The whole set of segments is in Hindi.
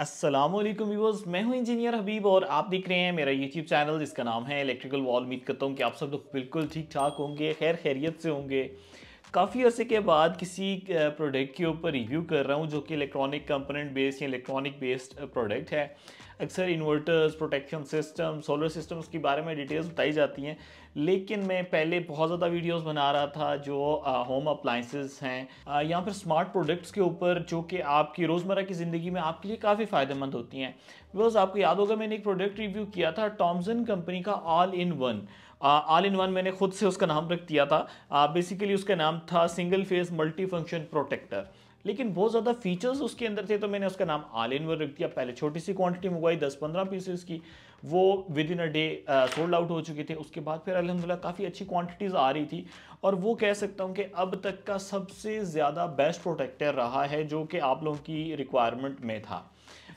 असलम व्यूवर्स मैं हूं इंजीनियर हबीब और आप देख रहे हैं मेरा यूट्यूब चैनल जिसका नाम है इलेक्ट्रिकल वॉल उम्मीद करता हूं कि आप सब लोग बिल्कुल ठीक ठाक होंगे खैर खैरियत से होंगे काफ़ी अर्से के बाद किसी प्रोडक्ट के ऊपर रिव्यू कर रहा हूं जो कि इलेक्ट्रॉनिक कंपोनेंट बेस्ड या इलेक्ट्रॉनिक बेस्ड प्रोडक्ट है अक्सर inverters protection system solar systems के बारे में डिटेल्स बताई जाती हैं लेकिन मैं पहले बहुत ज़्यादा वीडियोस बना रहा था जो होम अप्लाइंसेस हैं या फिर स्मार्ट प्रोडक्ट्स के ऊपर जो कि आपकी रोज़मर्रा की ज़िंदगी में आपके लिए काफ़ी फ़ायदेमंद होती हैं बिकॉज आपको याद होगा मैंने एक प्रोडक्ट रिव्यू किया था टॉमसन कंपनी का all in one all in one मैंने खुद से उसका नाम रख दिया था बेसिकली उसका नाम था single phase multi function protector लेकिन बहुत ज़्यादा फीचर्स उसके अंदर थे तो मैंने उसका नाम आल इन रख दिया पहले छोटी सी क्वांटिटी मंगवाई दस पंद्रह पीसेस की वो within a day sold out हो चुके थे उसके बाद फिर अलहमदिल्ला काफ़ी अच्छी क्वांटिटीज़ आ रही थी और वो कह सकता हूँ कि अब तक का सबसे ज़्यादा बेस्ट प्रोटेक्टर रहा है जो कि आप लोगों की रिक्वायरमेंट में था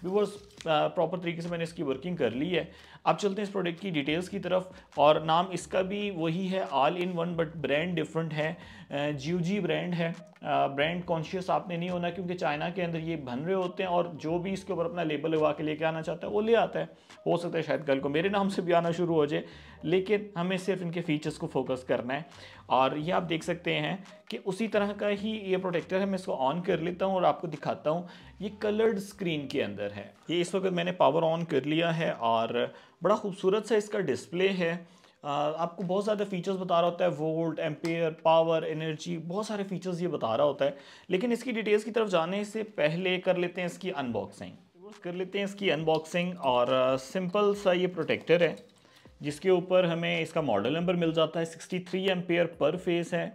बिकॉज प्रॉपर तरीके से मैंने इसकी वर्किंग कर ली है अब चलते हैं इस प्रोडक्ट की डिटेल्स की तरफ और नाम इसका भी वही है all in one but brand different है जीव जी ब्रांड है ब्रांड कॉन्शियस आपने नहीं होना क्योंकि चाइना के अंदर ये बन रहे होते हैं और जो भी इसके ऊपर अपना लेबल लगा के लेके आना चाहता है वो ले आता है हो सकता है शायद कल को मेरे नाम से भी आना शुरू हो जाए लेकिन हमें सिर्फ इनके फीचर्स को फोकस करना है और ये आप देख सकते हैं कि उसी तरह का ही ये प्रोटेक्टर है मैं इसको ऑन कर लेता हूँ और आपको दिखाता हूँ ये कलर्ड स्क्रीन के अंदर है ये इस वक्त मैंने पावर ऑन कर लिया है और बड़ा खूबसूरत सा इसका डिस्प्ले है आपको बहुत ज़्यादा फीचर्स बता रहा होता है वोल्ट एम्पेयर पावर एनर्जी बहुत सारे फीचर्स ये बता रहा होता है लेकिन इसकी डिटेल्स की तरफ जाने से पहले कर लेते हैं इसकी अनबॉक्सिंग कर लेते हैं इसकी अनबॉक्सिंग और सिंपल सा ये प्रोटेक्टर है जिसके ऊपर हमें इसका मॉडल नंबर मिल जाता है 63 थ्री पर फेस है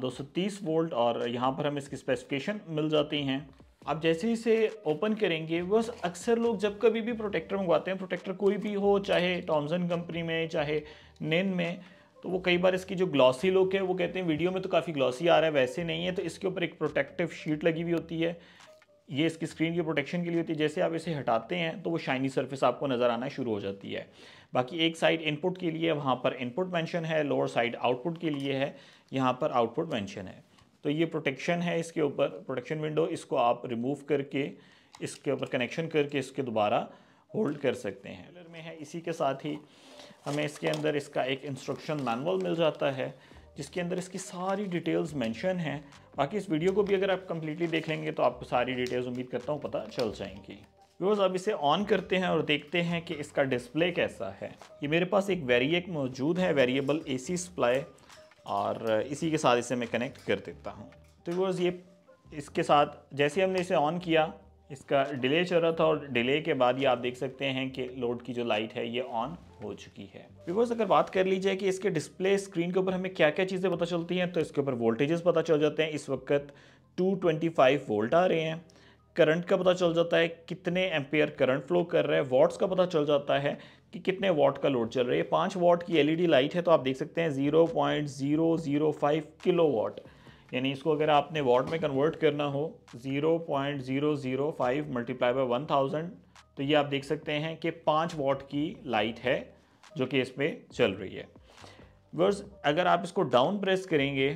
दो सौ तीस वोल्ट और यहाँ पर हमें इसकी स्पेसिफिकेशन मिल जाती हैं आप जैसे ही इसे ओपन करेंगे बस अक्सर लोग जब कभी भी प्रोटेक्टर मंगवाते हैं प्रोटेक्टर कोई भी हो चाहे टॉमसन कंपनी में चाहे नैन में तो वो कई बार इसकी जो ग्लॉसी लुक है वो कहते हैं वीडियो में तो काफ़ी ग्लॉसी आ रहा है वैसे नहीं है तो इसके ऊपर एक प्रोटेक्टिव शीट लगी हुई होती है ये इसकी स्क्रीन की प्रोटेक्शन के लिए होती है जैसे आप इसे हटाते हैं तो वो शाइनी सर्फेस आपको नज़र आना शुरू हो जाती है बाकी एक साइड इनपुट के लिए वहाँ पर इनपुट मैंशन है लोअर साइड आउटपुट के लिए है यहाँ पर आउटपुट मैंशन है तो ये प्रोटेक्शन है इसके ऊपर प्रोटेक्शन विंडो इसको आप रिमूव करके इसके ऊपर कनेक्शन करके इसके दोबारा होल्ड कर सकते हैं में है इसी के साथ ही हमें इसके अंदर इसका एक इंस्ट्रक्शन मैनुअल मिल जाता है जिसके अंदर इसकी सारी डिटेल्स मेंशन हैं बाकी इस वीडियो को भी अगर आप कम्प्लीटली देख लेंगे तो आपको सारी डिटेल्स उम्मीद करता हूँ पता चल जाएंगी बिकॉज अब इसे ऑन करते हैं और देखते हैं कि इसका डिस्प्ले कैसा है ये मेरे पास एक वेरिएक मौजूद है वेरिएबल ए सी सप्लाई और इसी के साथ इसे मैं कनेक्ट कर देता हूँ तो व्यूअर्स ये इसके साथ जैसे हमने इसे ऑन किया इसका डिले चल रहा था और डिले के बाद ये आप देख सकते हैं कि लोड की जो लाइट है ये ऑन हो चुकी है बिकॉज अगर बात कर लीजिए कि इसके डिस्प्ले स्क्रीन के ऊपर हमें क्या क्या चीज़ें पता चलती हैं तो इसके ऊपर वोल्टेजेस पता चल जाते हैं इस वक्त 225 वोल्ट आ रहे हैं करंट का पता चल जाता है कितने एम्पेयर करंट फ्लो कर रहे हैं वॉट्स का पता चल जाता है कि कितने वाट का लोड चल रहा है पाँच वाट की एलईडी लाइट e है तो आप देख सकते हैं zero point zero zero five kilowatt यानी इसको अगर आपने वाट में कन्वर्ट करना हो zero point zero zero five multiply by one thousand तो ये आप देख सकते हैं कि पाँच वाट की लाइट है जो कि इस पर चल रही है वर्स अगर आप इसको डाउन प्रेस करेंगे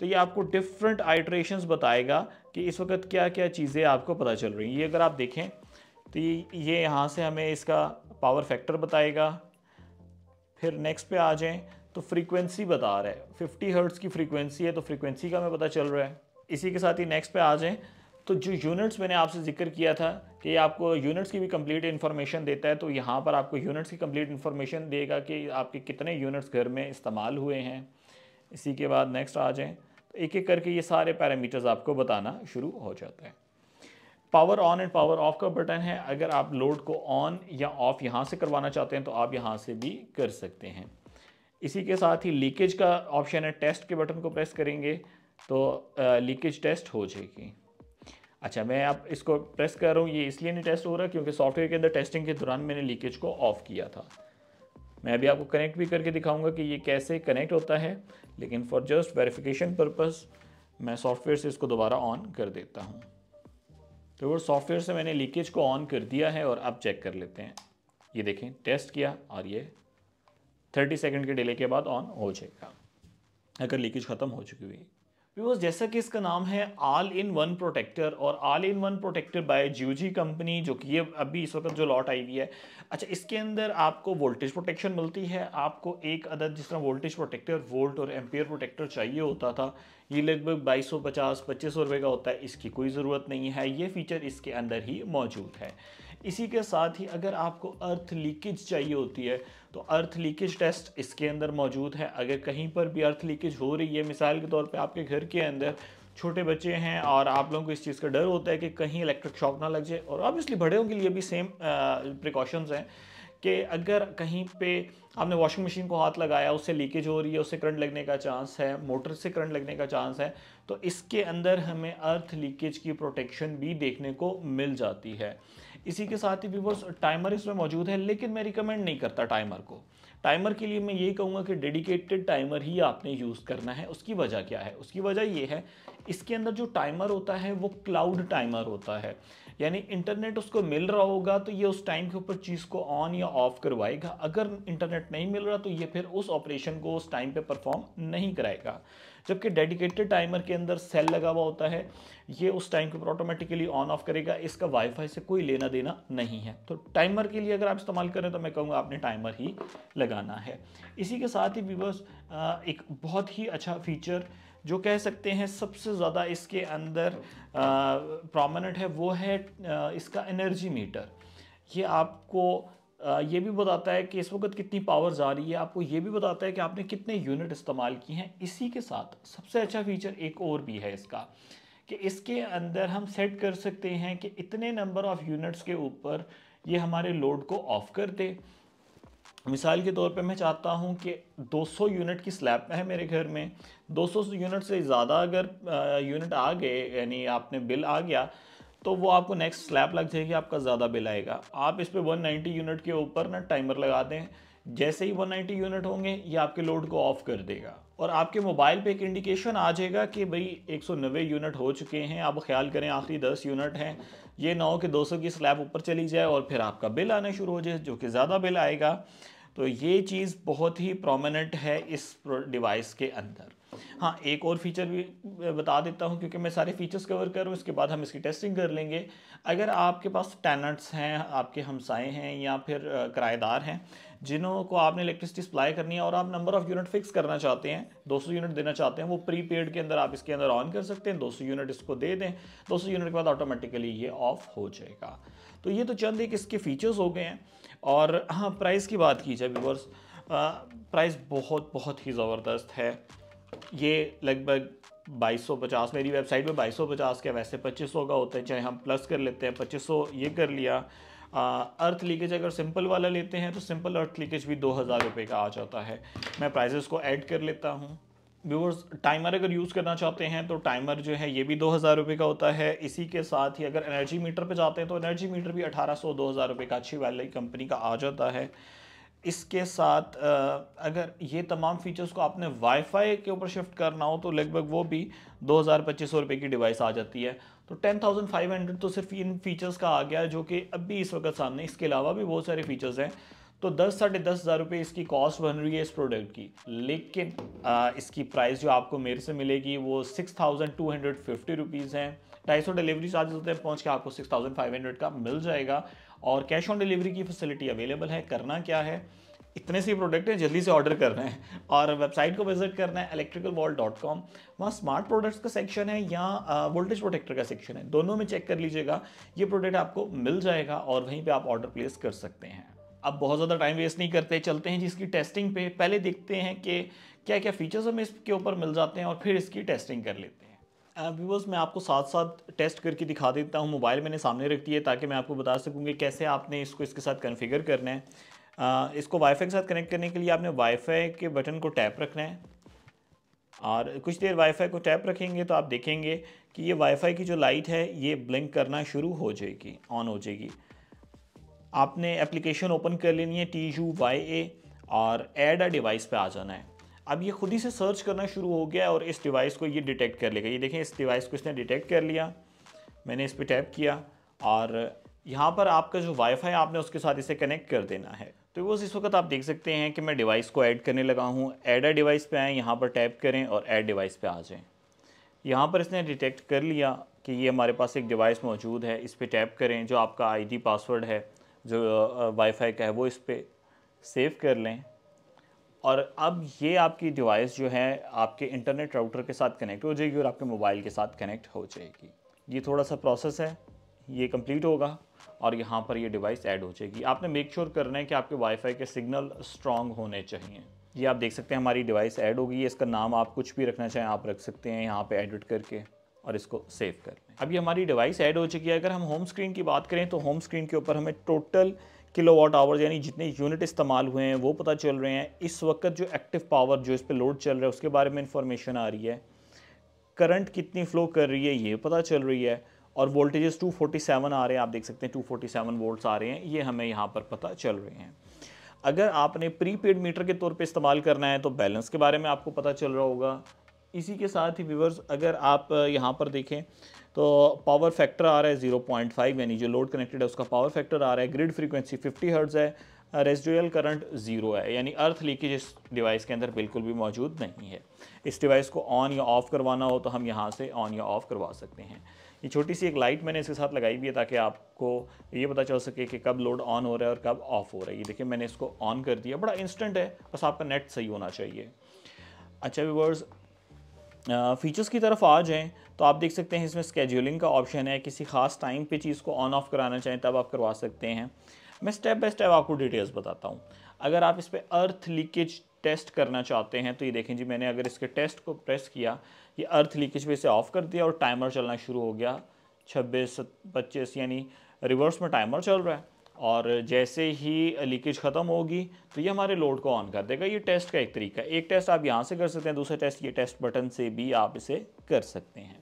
तो ये आपको डिफरेंट आइट्रेशन बताएगा कि इस वक्त क्या क्या चीज़ें आपको पता चल रही हैं ये अगर आप देखें तो ये यहाँ से हमें इसका पावर फैक्टर बताएगा फिर नेक्स्ट पे आ जाएँ तो फ्रीक्वेंसी बता रहा है फिफ्टी हर्ट्स की फ्रीक्वेंसी है तो फ्रीक्वेंसी का हमें पता चल रहा है इसी के साथ ही नेक्स्ट पे आ जाएँ तो जो यूनिट्स मैंने आपसे जिक्र किया था कि आपको यूनिट्स की भी कंप्लीट इन्फॉर्मेशन देता है तो यहाँ पर आपको यूनिट्स की कंप्लीट इन्फॉर्मेशन देगा कि आपके कितने यूनिट्स घर में इस्तेमाल हुए हैं इसी के बाद नेक्स्ट आ जाएँ तो एक एक करके ये सारे पैरामीटर्स आपको बताना शुरू हो जाते हैं power on and power off का बटन है अगर आप लोड को ऑन या ऑफ यहाँ से करवाना चाहते हैं तो आप यहाँ से भी कर सकते हैं इसी के साथ ही लीकेज का ऑप्शन है टेस्ट के बटन को प्रेस करेंगे तो लीकेज टेस्ट हो जाएगी अच्छा मैं आप इसको प्रेस कर रहा हूँ ये इसलिए नहीं टेस्ट हो रहा क्योंकि सॉफ्टवेयर के अंदर टेस्टिंग के दौरान मैंने लीकेज को ऑफ़ किया था मैं अभी आपको कनेक्ट भी करके दिखाऊंगा कि ये कैसे कनेक्ट होता है लेकिन फॉर जस्ट वेरिफिकेशन पर्पज़ मैं सॉफ्टवेयर से इसको दोबारा ऑन कर देता हूँ तो वो सॉफ्टवेयर से मैंने लीकेज को ऑन कर दिया है और अब चेक कर लेते हैं ये देखें टेस्ट किया और ये 30 सेकंड के डिले के बाद ऑन हो जाएगा अगर लीकेज ख़त्म हो चुकी हुई बिकॉज जैसा कि इसका नाम है आल इन वन प्रोटेक्टर और all in one protector by GOG company जो कि ये अभी इस वक्त जो लॉट आई हुई है अच्छा इसके अंदर आपको वोल्टेज प्रोटेक्शन मिलती है आपको एक अदद जिस तरह वोल्टेज प्रोटेक्टर वोल्ट और एम्पियर प्रोटेक्टर चाहिए होता था ये लगभग 2250 पच्चीस सौ रुपये का होता है इसकी कोई ज़रूरत नहीं है ये फीचर इसके अंदर ही मौजूद है इसी के साथ ही अगर आपको अर्थ लीकेज चाहिए होती है तो अर्थ लीकेज टेस्ट इसके अंदर मौजूद है अगर कहीं पर भी अर्थ लीकेज हो रही है मिसाल के तौर पर आपके घर के अंदर छोटे बच्चे हैं और आप लोगों को इस चीज़ का डर होता है कि कहीं इलेक्ट्रिक शॉक ना लग जाए और ऑब्वियसली बड़े के लिए भी सेम प्रिकॉशंस हैं कि अगर कहीं पे आपने वॉशिंग मशीन को हाथ लगाया उससे लीकेज हो रही है उससे करंट लगने का चांस है मोटर से करंट लगने का चांस है तो इसके अंदर हमें अर्थ लीकेज की प्रोटेक्शन भी देखने को मिल जाती है इसी के साथ ही व्यूवर्स टाइमर इसमें मौजूद है लेकिन मैं रिकमेंड नहीं करता टाइमर को टाइमर के लिए मैं ये कहूँगा कि डेडिकेटेड टाइमर ही आपने यूज़ करना है उसकी वजह क्या है उसकी वजह ये है इसके अंदर जो टाइमर होता है वो क्लाउड टाइमर होता है यानी इंटरनेट उसको मिल रहा होगा तो ये उस टाइम के ऊपर चीज़ को ऑन या ऑफ करवाएगा अगर इंटरनेट नहीं मिल रहा तो ये फिर उस ऑपरेशन को उस टाइम पे परफॉर्म नहीं कराएगा जबकि डेडिकेटेड टाइमर के अंदर सेल लगा हुआ होता है ये उस टाइम के ऊपर ऑटोमेटिकली ऑन ऑफ करेगा इसका वाईफाई से कोई लेना देना नहीं है तो टाइमर के लिए अगर आप इस्तेमाल करें तो मैं कहूँगा आपने टाइमर ही लगाना है इसी के साथ ही व्यूवर्स एक बहुत ही अच्छा फीचर जो कह सकते हैं सबसे ज़्यादा इसके अंदर प्रोमिनेंट है वो है आ, इसका एनर्जी मीटर ये आपको ये भी बताता है कि इस वक्त कितनी पावर जा रही है आपको ये भी बताता है कि आपने कितने यूनिट इस्तेमाल किए हैं इसी के साथ सबसे अच्छा फीचर एक और भी है इसका कि इसके अंदर हम सेट कर सकते हैं कि इतने नंबर ऑफ़ यूनिट्स के ऊपर ये हमारे लोड को ऑफ़ कर दे मिसाल के तौर पे मैं चाहता हूँ कि 200 यूनिट की स्लैब है मेरे घर में 200 यूनिट से ज़्यादा अगर यूनिट आ गए यानी आपने बिल आ गया तो वो आपको नेक्स्ट स्लैब लग जाएगी आपका ज़्यादा बिल आएगा आप इस पर 190 यूनिट के ऊपर ना टाइमर लगा दें जैसे ही 190 यूनिट होंगे ये आपके लोड को ऑफ कर देगा और आपके मोबाइल पे एक इंडिकेशन आ जाएगा कि भाई 190 यूनिट हो चुके हैं आप ख्याल करें आखिरी 10 यूनिट हैं ये ना हो कि 200 की स्लैब ऊपर चली जाए और फिर आपका बिल आना शुरू हो जाए जो कि ज़्यादा बिल आएगा तो ये चीज़ बहुत ही प्रोमिनेंट है इस डिवाइस के अंदर हाँ एक और फीचर भी बता देता हूँ क्योंकि मैं सारे फीचर्स कवर कर रहा हूँ इसके बाद हम इसकी टेस्टिंग कर लेंगे अगर आपके पास टैनट्स हैं आपके हमसाए हैं या फिर किराएदार हैं जिन्हों को आपने इलेक्ट्रिसिटी सप्लाई करनी है और आप नंबर ऑफ़ यूनिट फिक्स करना चाहते हैं 200 यूनिट देना चाहते हैं वो प्री पेड के अंदर आप इसके अंदर ऑन कर सकते हैं 200 यूनिट इसको दे दें 200 यूनिट के बाद ऑटोमेटिकली ये ऑफ हो जाएगा तो ये तो चंद एक इसके फीचर्स हो गए हैं और हाँ प्राइस की बात की जाए व्यूवर्स प्राइस बहुत बहुत ही ज़बरदस्त है ये लगभग 2250 मेरी वेबसाइट पे 2250 के वैसे 2500 का होता है चाहे हम प्लस कर लेते हैं 2500 ये कर लिया आ, अर्थ लीकेज अगर सिंपल वाला लेते हैं तो सिंपल अर्थ लीकेज भी दो हज़ार रुपये का आ जाता है मैं प्राइजेस को ऐड कर लेता हूँ व्यूवर्स टाइमर अगर यूज़ करना चाहते हैं तो टाइमर जो है ये भी दो हज़ार रुपये का होता है इसी के साथ ही अगर एनर्जी मीटर पे जाते हैं तो एनर्जी मीटर भी अठारह सौ दो हज़ार रुपये का अच्छी वाली कंपनी का आ जाता है इसके साथ अगर ये तमाम फीचर्स को आपने वाईफाई के ऊपर शिफ्ट करना हो तो लगभग वो भी दो हज़ार पच्चीस सौ रुपये की डिवाइस आ जाती है तो टेन थाउजेंड फाइव हंड्रेड तो सिर्फ इन फीचर्स का आ गया जो कि अभी इस वक्त सामने इसके अलावा भी बहुत सारे फीचर्स हैं तो दस साढ़े दस हज़ार रुपये इसकी कॉस्ट बन रही है इस प्रोडक्ट की लेकिन आ, इसकी प्राइस जो आपको मेरे से मिलेगी वो six thousand two hundred fifty rupees हैं ढाई सौ डिलीवरी चार्जेस होते हैं पहुँच के आपको सिक्स थाउजेंड फाइव हंड्रेड का मिल जाएगा और कैश ऑन डिलीवरी की फैसिलिटी अवेलेबल है करना क्या है इतने से प्रोडक्ट हैं जल्दी से ऑर्डर करना है और वेबसाइट को विजिट करना है इलेक्ट्रिकल वॉल डॉट कॉम वहाँ स्मार्ट प्रोडक्ट्स का सेक्शन है या वोल्टेज प्रोटेक्टर का सेक्शन है दोनों में चेक कर लीजिएगा ये प्रोडक्ट आपको मिल जाएगा और वहीं पर आप ऑर्डर प्लेस कर सकते हैं अब बहुत ज़्यादा टाइम वेस्ट नहीं करते चलते हैं जिसकी टेस्टिंग पे पहले देखते हैं कि क्या क्या फीचर्स हमें इसके ऊपर मिल जाते हैं और फिर इसकी टेस्टिंग कर लेते हैं व्यूवर्स uh, मैं आपको साथ साथ टेस्ट करके दिखा देता हूँ मोबाइल मैंने सामने रख दिया ताकि मैं आपको बता सकूँ कि कैसे आपने इसको इसके साथ कन्फिगर करना है आ, uh, इसको वाईफाई के साथ कनेक्ट करने के लिए आपने वाईफाई के बटन को टैप रखना है और कुछ देर वाईफाई को टैप रखेंगे तो आप देखेंगे कि ये वाईफाई की जो लाइट है ये ब्लिंक करना शुरू हो जाएगी ऑन हो जाएगी आपने एप्लीकेशन ओपन कर लेनी है टी यू वाई ए और एड अ डिवाइस पे आ जाना है अब ये खुद ही से सर्च करना शुरू हो गया और इस डिवाइस को ये डिटेक्ट कर लेगा ये देखें इस डिवाइस को इसने डिटेक्ट कर लिया मैंने इस पर टैप किया और यहाँ पर आपका जो वाईफाई आपने उसके साथ इसे कनेक्ट कर देना है तो वो इस वक्त आप देख सकते हैं कि मैं डिवाइस को ऐड करने लगा हूँ ऐड अ डिवाइस पे आएँ यहाँ पर टैप करें और ऐड डिवाइस पे आ जाएँ यहाँ पर इसने डिटेक्ट कर लिया कि ये हमारे पास एक डिवाइस मौजूद है इस पर टैप करें जो आपका आईडी पासवर्ड है जो वाईफाई का है वो इस पर सेव कर लें और अब ये आपकी डिवाइस जो है आपके इंटरनेट राउटर के साथ कनेक्ट हो जाएगी और आपके मोबाइल के साथ कनेक्ट हो जाएगी ये थोड़ा सा प्रोसेस है ये कंप्लीट होगा और यहाँ पर ये डिवाइस ऐड हो जाएगी आपने मेक श्योर sure करना है कि आपके वाईफाई के सिग्नल स्ट्रॉन्ग होने चाहिए ये आप देख सकते हैं हमारी डिवाइस ऐड होगी इसका नाम आप कुछ भी रखना चाहें आप रख सकते हैं यहाँ पर एडिट करके और इसको सेव कर लें अभी हमारी डिवाइस ऐड हो चुकी है अगर हम होम स्क्रीन की बात करें तो होम स्क्रीन के ऊपर हमें टोटल किलो वाट आवर्स यानी जितने यूनिट इस्तेमाल हुए हैं वो पता चल रहे हैं इस वक्त जो एक्टिव पावर जो इस पर लोड चल रहा है उसके बारे में इंफॉर्मेशन आ रही है करंट कितनी फ्लो कर रही है ये पता चल रही है और वोल्टेजेस 247 आ रहे हैं आप देख सकते हैं 247 वोल्ट्स आ रहे हैं ये हमें यहाँ पर पता चल रहे हैं अगर आपने प्रीपेड मीटर के तौर पे इस्तेमाल करना है तो बैलेंस के बारे में आपको पता चल रहा होगा इसी के साथ ही व्यूवर्स अगर आप यहाँ पर देखें तो पावर फैक्टर आ रहा है जीरो पॉइंट फाइव यानी जो लोड कनेक्टेड है उसका पावर फैक्टर आ रहा है ग्रिड फ्रीक्वेंसी फिफ्टी हर्ट्ज़ है रेजिडुअल करंट ज़ीरो है यानी अर्थ लीकेज इस डिवाइस के अंदर बिल्कुल भी मौजूद नहीं है इस डिवाइस को ऑन या ऑफ़ करवाना हो तो हम यहाँ से ऑन या ऑफ़ करवा सकते हैं ये छोटी सी एक लाइट मैंने इसके साथ लगाई भी है ताकि आपको ये पता चल सके कि कब लोड ऑन हो रहा है और कब ऑफ़ हो रहा है ये देखिए मैंने इसको ऑन कर दिया बड़ा इंस्टेंट है बस आपका नेट सही होना चाहिए अच्छा व्यूवर्स फ़ीचर्स की तरफ आ जाएँ तो आप देख सकते हैं इसमें स्केड्यूलिंग का ऑप्शन है किसी ख़ास टाइम पे चीज़ को ऑन ऑफ़ कराना चाहें तब आप करवा सकते हैं मैं स्टेप बाय स्टेप आपको डिटेल्स बताता हूँ अगर आप इस पर अर्थ लीकेज टेस्ट करना चाहते हैं तो ये देखें जी मैंने अगर इसके टेस्ट को प्रेस किया ये अर्थ लीकेज पर इसे ऑफ़ कर दिया और टाइमर चलना शुरू हो गया छब्बीस पच्चीस यानी रिवर्स में टाइमर चल रहा है और जैसे ही लीकेज ख़त्म होगी तो ये हमारे लोड को ऑन कर देगा ये टेस्ट का एक तरीका एक टेस्ट आप यहाँ से कर सकते हैं दूसरा टेस्ट ये टेस्ट बटन से भी आप इसे कर सकते हैं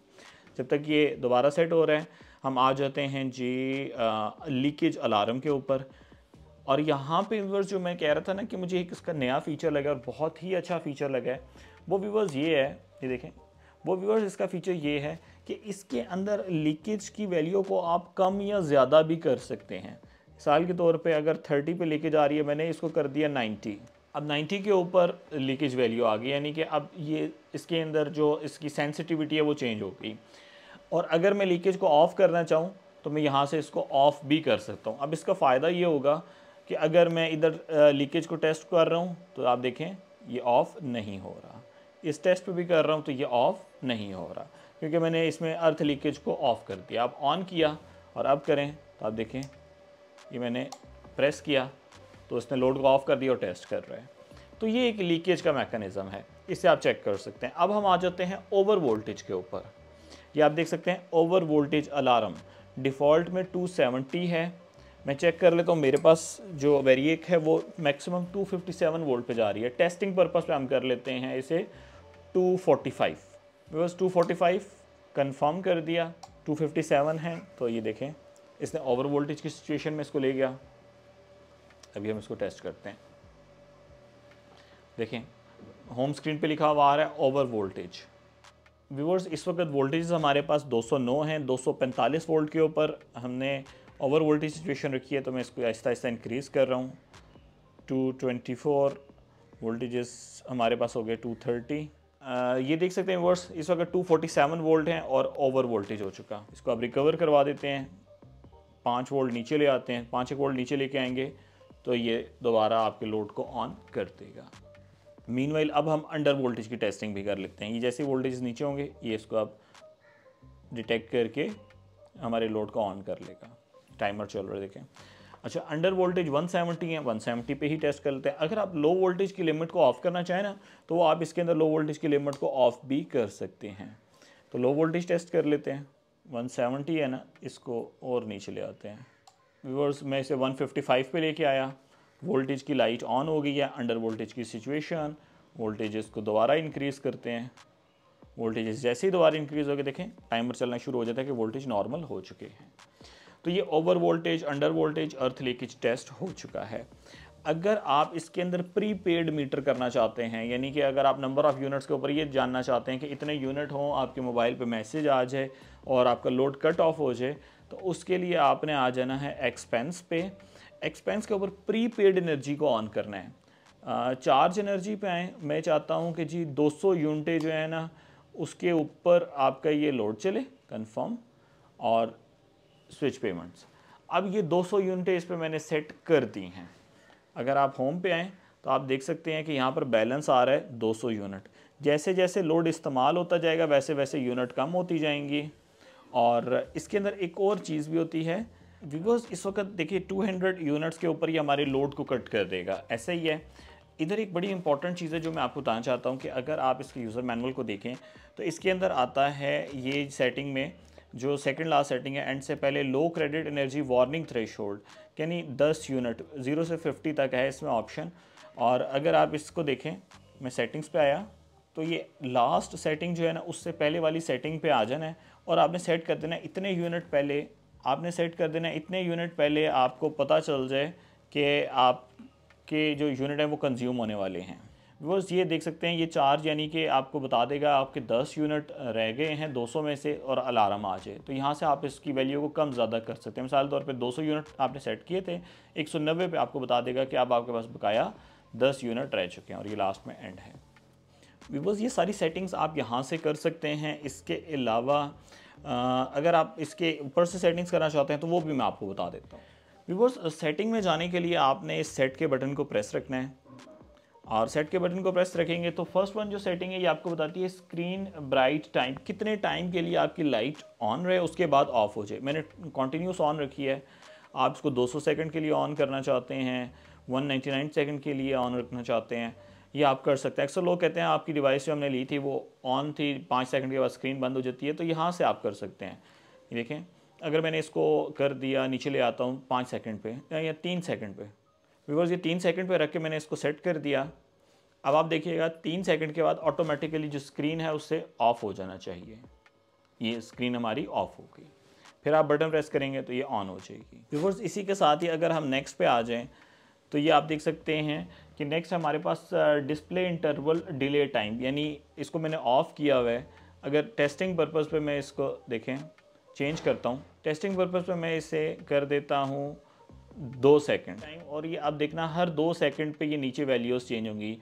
जब तक ये दोबारा सेट हो रहा है हम आ जाते हैं जी लीकेज अलार्म के ऊपर और यहाँ पे व्यूवर्स जो मैं कह रहा था ना कि मुझे एक इसका नया फीचर लगा और बहुत ही अच्छा फीचर लगा है वो व्यूवर्स ये है ये देखें वो व्यूवर्स इसका फीचर ये है कि इसके अंदर लीकेज की वैल्यू को आप कम या ज़्यादा भी कर सकते हैं साल के तौर पे अगर 30 पे लीकेज आ रही है मैंने इसको कर दिया 90 अब 90 के ऊपर लीकेज वैल्यू आ गई यानी कि अब ये इसके अंदर जो इसकी सेंसिटिविटी है वो चेंज हो गई और अगर मैं लीकेज को ऑफ़ करना चाहूँ तो मैं यहाँ से इसको ऑफ़ भी कर सकता हूँ अब इसका फ़ायदा ये होगा कि अगर मैं इधर लीकेज को टेस्ट कर रहा हूँ तो आप देखें ये ऑफ़ नहीं हो रहा इस टेस्ट पर भी कर रहा हूँ तो ये ऑफ़ नहीं हो रहा क्योंकि मैंने इसमें अर्थ लीकेज को ऑफ़ कर दिया आप ऑन किया और अब करें तो आप देखें ये मैंने प्रेस किया तो उसने लोड को ऑफ कर दिया और टेस्ट कर रहे हैं तो ये एक लीकेज का मैकेनिज़्म है इसे आप चेक कर सकते हैं अब हम आ जाते हैं ओवर वोल्टेज के ऊपर ये आप देख सकते हैं ओवर वोल्टेज अलार्म डिफ़ॉल्ट में 270 है मैं चेक कर लेता हूँ मेरे पास जो वेरिएक है वो मैक्सिमम 257 वोल्ट पे जा रही है टेस्टिंग पर्पज़ पे हम कर लेते हैं इसे 245 बिकॉज फाइव कन्फर्म कर दिया 257 है तो ये देखें इसने ओवर वोल्टेज की सिचुएशन में इसको ले गया अभी हम इसको टेस्ट करते हैं देखें होम स्क्रीन पे लिखा हुआ आ रहा है ओवर वोल्टेज व्यूवर्स इस वक्त वोल्टेज हमारे पास 209 हैं 245 वोल्ट के ऊपर हमने ओवर वोल्टेज सिचुएशन रखी है तो मैं इसको आहिस्ता आहिस्ता इंक्रीज़ कर रहा हूँ 224 वोल्टेजेस हमारे पास हो गए 230 uh, ये देख सकते हैं व्यूवर्स इस वक्त 247 वोल्ट हैं और ओवर वोल्टेज हो चुका इसको अब रिकवर करवा देते हैं पाँच वोल्ट नीचे ले आते हैं पाँच एक वोल्ट नीचे लेके आएंगे तो ये दोबारा आपके लोड को ऑन कर देगा मीन अब हम अंडर वोल्टेज की टेस्टिंग भी कर लेते हैं ये जैसे वोल्टेज नीचे होंगे ये इसको आप डिटेक्ट करके हमारे लोड को ऑन कर लेगा टाइमर चल रहा है देखें अच्छा अंडर वोल्टेज 170 है 170 पे ही टेस्ट कर लेते हैं अगर आप लो वोल्टेज की लिमिट को ऑफ़ करना चाहें ना तो आप इसके अंदर लो वोल्टेज की लिमिट को ऑफ़ भी कर सकते हैं तो लो वोल्टेज टेस्ट कर लेते हैं 170 है ना इसको और नीचे ले आते हैं व्यूवर्स मैं इसे 155 पे लेके आया वोल्टेज की लाइट ऑन हो गई है अंडर वोल्टेज की सिचुएशन वोल्टेज़ को दोबारा इंक्रीज़ करते हैं वोल्टेज़ जैसे ही दोबारा इंक्रीज़ हो गए देखें टाइमर चलना शुरू हो जाता है कि वोल्टेज नॉर्मल हो चुके हैं तो ये over voltage under voltage earth leakage test हो चुका है अगर आप इसके अंदर प्री पेड मीटर करना चाहते हैं यानी कि अगर आप नंबर ऑफ़ यूनिट्स के ऊपर ये जानना चाहते हैं कि इतने यूनिट हों आपके मोबाइल पे मैसेज आ जाए और आपका लोड कट ऑफ हो जाए तो उसके लिए आपने आ जाना है एक्सपेंस पे एक्सपेंस के ऊपर प्री पेड एनर्जी को ऑन करना है चार्ज एनर्जी पे आए मैं चाहता हूँ कि जी 200 यूनिटें जो है ना उसके ऊपर आपका ये लोड चले कंफर्म और स्विच पेमेंट्स अब ये 200 यूनिटें इस पर मैंने सेट कर दी हैं अगर आप होम पे आएँ तो आप देख सकते हैं कि यहाँ पर बैलेंस आ रहा है 200 यूनिट जैसे जैसे लोड इस्तेमाल होता जाएगा वैसे वैसे यूनिट कम होती जाएंगी और इसके अंदर एक और चीज़ भी होती है बिकॉज इस वक्त देखिए 200 यूनिट्स के ऊपर ही हमारे लोड को कट कर देगा ऐसा ही है इधर एक बड़ी इंपॉर्टेंट चीज़ है जो मैं आपको बताना चाहता हूँ कि अगर आप इसके यूज़र मैनुअल को देखें तो इसके अंदर आता है ये सेटिंग में जो सेकंड लास्ट सेटिंग है एंड से पहले low credit energy warning thresh यानी 10 यूनिट 0 से 50 तक है इसमें ऑप्शन और अगर आप इसको देखें मैं सेटिंग्स पे आया तो ये लास्ट सेटिंग जो है ना उससे पहले वाली सेटिंग पे आ जाना है और आपने सेट कर देना इतने यूनिट पहले आपने सेट कर देना इतने यूनिट पहले आपको पता चल जाए कि आपके जो यूनिट हैं वो कंज्यूम होने वाले हैं बिकॉज ये देख सकते हैं ये चार्ज यानी कि आपको बता देगा आपके 10 यूनिट रह गए हैं 200 में से और अलार्म आ जाए तो यहाँ से आप इसकी वैल्यू को कम ज़्यादा कर सकते हैं मिसाल तौर पे 200 यूनिट आपने सेट किए थे नब्बे पर आपको बता देगा कि आप आपके पास बकाया 10 यूनिट रह चुके हैं और ये लास्ट में एंड है बिकॉज ये सारी सेटिंग्स आप यहाँ से कर सकते हैं इसके अलावा अगर आप इसके ऊपर से सेटिंग्स करना चाहते हैं तो वो भी मैं आपको बता देता हूँ बिकॉज सेटिंग में जाने के लिए आपने इस सेट के बटन को प्रेस रखना है और सेट के बटन को प्रेस रखेंगे तो फर्स्ट वन जो सेटिंग है ये आपको बताती है स्क्रीन ब्राइट टाइम कितने टाइम के लिए आपकी लाइट ऑन रहे उसके बाद ऑफ हो जाए मैंने कॉन्टीन्यूस ऑन रखी है आप इसको 200 सेकंड के लिए ऑन करना चाहते हैं 199 सेकंड के लिए ऑन रखना चाहते हैं ये आप कर सकते हैं अक्सर लोग कहते हैं आपकी डिवाइस जो हमने ली थी वो ऑन थी पाँच सेकंड के बाद स्क्रीन बंद हो जाती है तो यहाँ से आप कर सकते हैं ये देखें अगर मैंने इसको कर दिया नीचे ले आता हूँ पाँच सेकंड पे या तीन सेकंड पे बिकॉज ये तीन सेकंड पे रख के मैंने इसको सेट कर दिया अब आप देखिएगा तीन सेकंड के बाद ऑटोमेटिकली जो स्क्रीन है उससे ऑफ हो जाना चाहिए ये स्क्रीन हमारी ऑफ हो गई फिर आप बटन प्रेस करेंगे तो ये ऑन हो जाएगी बिकॉज इसी के साथ ही अगर हम नेक्स्ट पर आ जाएँ तो ये आप देख सकते हैं कि नेक्स्ट हमारे पास डिस्प्ले इंटरवल डिले टाइम यानी इसको मैंने ऑफ़ किया हुआ है अगर टेस्टिंग पर्पज़ पे मैं इसको देखें चेंज करता हूँ टेस्टिंग पर्पज़ पे मैं इसे कर देता हूँ दो सेकंड टाइम और ये आप देखना हर दो सेकंड पे ये नीचे वैल्यूज़ चेंज होंगी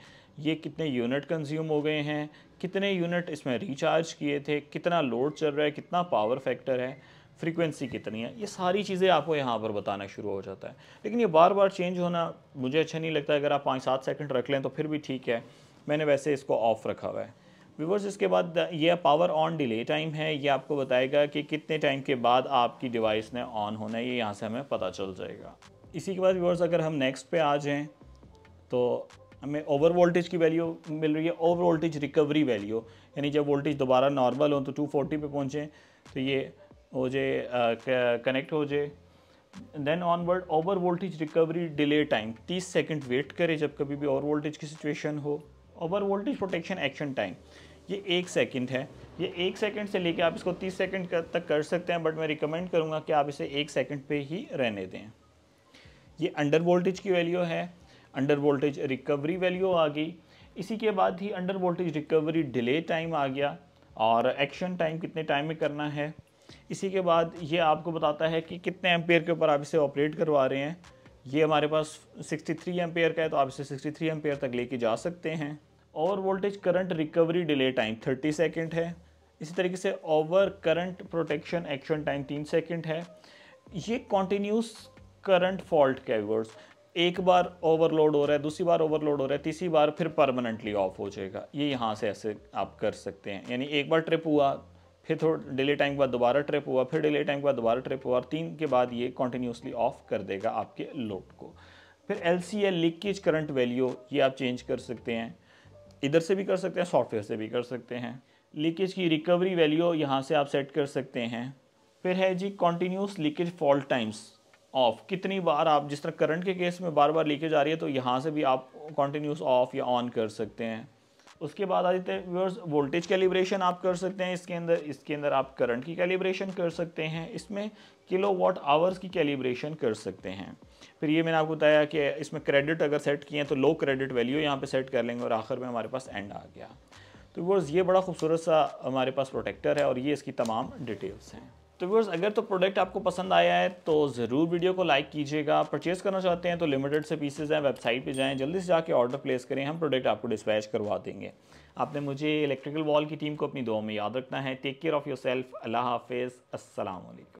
ये कितने यूनिट कंज्यूम हो गए हैं कितने यूनिट इसमें रिचार्ज किए थे कितना लोड चल रहा है कितना पावर फैक्टर है फ्रीक्वेंसी कितनी है ये सारी चीज़ें आपको यहाँ पर बताना शुरू हो जाता है लेकिन ये बार बार चेंज होना मुझे अच्छा नहीं लगता अगर आप पाँच सात सेकंड रख लें तो फिर भी ठीक है मैंने वैसे इसको ऑफ रखा हुआ है व्यूवर्स इसके बाद यह पावर ऑन डिले टाइम है ये आपको बताएगा कि कितने टाइम के बाद आपकी डिवाइस ने ऑन होना है ये यहाँ से हमें पता चल जाएगा इसी के बाद व्यूवर्स अगर हम नेक्स्ट पे आ जाएँ तो हमें ओवर वोल्टेज की वैल्यू मिल रही है ओवर वोल्टेज रिकवरी वैल्यू यानी जब वोल्टेज दोबारा नॉर्मल हो तो 240 पे पहुँचें तो ये हो जाए कनेक्ट हो जाए then onward over voltage recovery delay time 30 second wait करें जब कभी भी ओवर वोल्टेज की सिचुएशन हो over voltage protection action time ये एक सेकंड है ये एक सेकंड से लेके आप इसको 30 सेकंड तक कर सकते हैं बट मैं रिकमेंड करूँगा कि आप इसे एक सेकंड पे ही रहने दें ये अंडर वोल्टेज की वैल्यू है अंडर वोल्टेज रिकवरी वैल्यू आ गई इसी के बाद ही under voltage recovery delay time आ गया और एक्शन टाइम कितने टाइम में करना है इसी के बाद ये आपको बताता है कि कितने एम्पेयर के ऊपर आप इसे ऑपरेट करवा रहे हैं ये हमारे पास 63 एम्पेयर का है तो आप इसे 63 एम्पेयर तक लेके जा सकते हैं और voltage current recovery delay time 30 second है इसी तरीके से over current protection action time तीन सेकेंड है ये कॉन्टीन्यूस करंट फॉल्ट कैगर्स एक बार ओवरलोड हो रहा है दूसरी बार ओवरलोड हो रहा है तीसरी बार फिर परमानेंटली ऑफ हो जाएगा ये यहाँ से ऐसे आप कर सकते हैं यानी एक बार ट्रिप हुआ फिर थोड़ा डिले टाइम के बाद दोबारा ट्रिप हुआ फिर डिले टाइम के बाद दोबारा ट्रिप हुआ और तीन के बाद ये कॉन्टीन्यूसली ऑफ कर देगा आपके लोड को फिर L C L leakage current value ये आप चेंज कर सकते हैं इधर से भी कर सकते हैं सॉफ्टवेयर से भी कर सकते हैं लीकेज की रिकवरी वैल्यू यहाँ से आप सेट कर सकते हैं फिर है जी continuous leakage fault times off कितनी बार आप जिस तरह करंट के केस में बार बार लीकेज आ रही है तो यहाँ से भी आप कॉन्टीन्यूस ऑफ या ऑन कर सकते हैं उसके बाद आ जाते हैं व्यवर्स वोल्टेज कैलिब्रेशन आप कर सकते हैं इसके अंदर इसके अंदर आप करंट की कैलिब्रेशन कर सकते हैं इसमें किलो वॉट आवर्स की कैलिब्रेशन कर सकते हैं फिर ये मैंने आपको बताया कि इसमें क्रेडिट अगर सेट किए हैं तो लो क्रेडिट वैल्यू यहाँ पर सेट कर लेंगे और आखिर में हमारे पास एंड आ गया तो व्यवर्स ये बड़ा खूबसूरत सा हमारे पास प्रोटेक्टर है और ये इसकी तमाम डिटेल्स हैं तो व्यवर्स अगर तो प्रोडक्ट आपको पसंद आया है तो ज़रूर वीडियो को लाइक कीजिएगा परचेज़ करना चाहते हैं तो लिमिटेड से पीसेज हैं वेबसाइट पे जाएं जल्दी से जाके ऑर्डर प्लेस करें हम प्रोडक्ट आपको डिस्पैच करवा देंगे आपने मुझे इलेक्ट्रिकल वॉल की टीम को अपनी दुआ में याद रखना है take care of yourself अल्लाह हाफिज़ असल